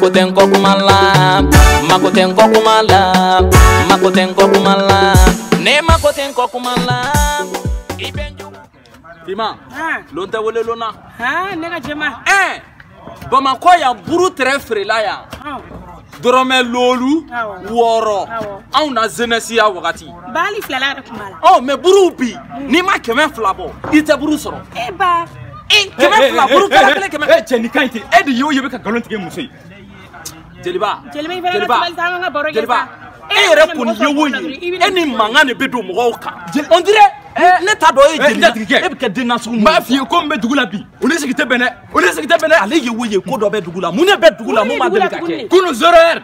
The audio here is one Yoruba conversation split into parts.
makoten ko kuma la makoten ko kuma la makoten ko kuma la ne makoten ko kuma la i bɛ n jo. fima eh. lon tɛ wele lona. Eh, ne ka jɛma. ɛɛ eh, bamakɔ yan buru tɛrɛ feerela yan. dɔrɔmɛ loolu wɔɔrɔ anw na zenɛsiya wagati baali filala yɛrɛ kuma la ɔ oh, mɛ buruw bi n'i ma kɛmɛ fila bɔ i tɛ buru sɔrɔ e ba kɛmɛ fila buru kala kelen kɛmɛ cɛ nin ka ɲi ten e de y'o ye bɛ ka nkalon tigɛ muso ye jeliba jeliba jeliba e yɛrɛ kɔni ye wo ye e ni mankan de bɛ don mɔgɔw kan on dirait ne t'a dɔn e ye jeli latigikɛ e bɛ kɛ den nasugu min ye n b'a f'i ye ko n bɛ dugu la bi o ni sigi tɛ bɛn dɛ o ni sigi tɛ bɛn dɛ ale ye wo ye ko dɔ bɛ dugu la mun de bɛ dugu la mun ma deli ka kɛ kunu zero heure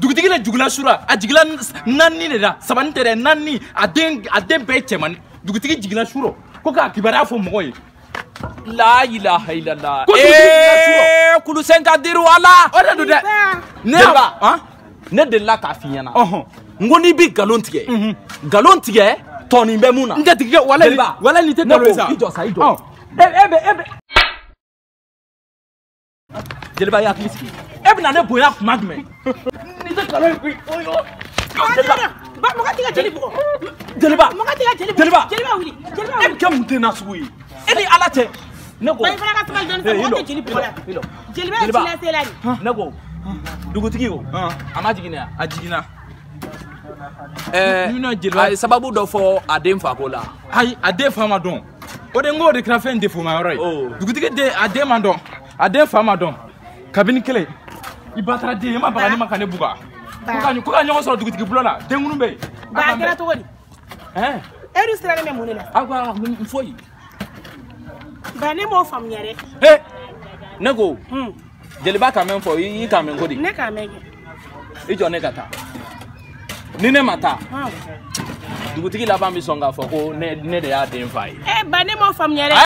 dugutigi de jigila sura a jigila naani de la sabani tɛ dɛ naani a den a den bɛɛ ye cɛmani dugutigi jigila surɔ ko k'a kibaruya fɔ mɔgɔw ye la ilaha illallah ee eh, kulusen ka diri wala. o ah. de don dɛ. ne ba ne delila k'a f'i ɲɛna. n ko n'i bɛ nkalon tigɛ. nkalon mhm. tigɛ tɔni bɛ mun na. n tɛ tigɛ wala ni wala ni tɛ nkalon ye sa. ne ko i jɔ sa i jɔ. e e bɛ e bɛ. jeliba i hakili sigi e bɛ na ne bonya kuma jumɛn. nin tɛ nkalon ye koyi. jeliba mɔgɔ t'i ka jeli bugɔ. jeliba mɔgɔ t'i ka jeli bugɔ. jeliba jeliba wuli jeliba e wuli. e bɛ kɛ mun den nasugu ye ni ala cɛ ne ko ne ko dugutigi o a ma jiginna a jiginna eh, eh, a ye sababu dɔ fɔ a den fa ko la ayi a den fa ma dɔn o de n k'o de kɛra fɛn defomayɔrɔ ye oh. dugutigi den a den ma dɔn a den fa ma dɔn kabini kelen i ba taara den i ma baga ne ma ka ne buga ko ka ɲɔgɔn sɔrɔ dugutigi bulon na denkundi bɛ yen. ba a kɛra cogo di. ɛɛ e sira ne bɛ mun de la. aw ka n foyi. Hmm. ba ne m'o faamuya dɛ. he ne ko jeliba kan bɛ n fɔ i kan bɛ n ko de. ne kan bɛ kɛ. i jɔ ne ka taa ni ne ma taa hmm. dugutigi laban bɛ sɔn k'a fɔ ko ne de y'a den fa ye. ɛ ba ne m'o faamuya dɛ.